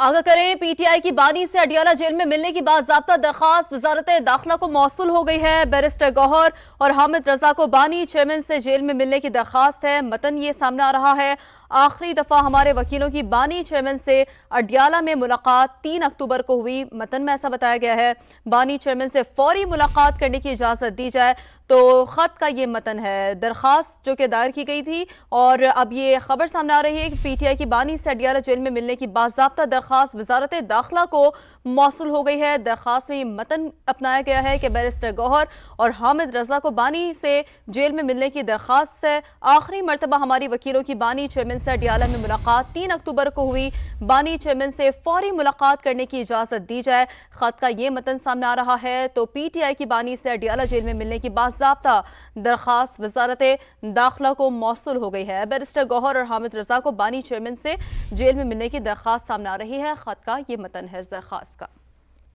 आगा करें पीटीआई की बानी से अडियाला जेल में मिलने की बाद दरखास्त वजारत दाखिला को मौसू हो गई है बैरिस्टर गौहर और हामिद रजा को बानी चेयरमैन से जेल में मिलने की दरखास्त है मतन ये सामने आ रहा है आखिरी दफा हमारे वकीलों की बानी चेयरमैन से अडियाला में मुलाकात तीन अक्टूबर को हुई मतन में ऐसा बताया गया है बानी चेयरमैन से फौरी मुलाकात करने की इजाजत दी जाए तो ख़त का ये मतन है दरख्वास्त जो कि दायर की गई थी और अब ये खबर सामने आ रही है कि पी टी आई की बानी अडियाला जेल में मिलने की बाबा दरख्वास्त वजारत दाखिला को मौसू हो गई है दरख्वास्त में ये मतन अपनाया गया है कि बैरिस्टर गौहर और हामिद रजा को बानी से जेल में मिलने की दरख्वास्त है आखिरी मरतबा हमारी वकीलों की बानी चेयरमैन से अडियाला में मुलाकात तीन अक्टूबर को हुई बानी चेयरमैन से फौरी मुलाकात करने की इजाज़त दी जाए खत का ये मतन सामने आ रहा है तो पी टी आई की बानी से अडियाला जेल में मिलने की बात बाबा दरखास्त वजारत दाखिला को मौसू हो गई है बैरिस्टर गौहर और हामिद रजा को बानी चेयरमैन से जेल में मिलने की दरखास्त सामने आ रही है खत का ये मतन है इस दरखास्त का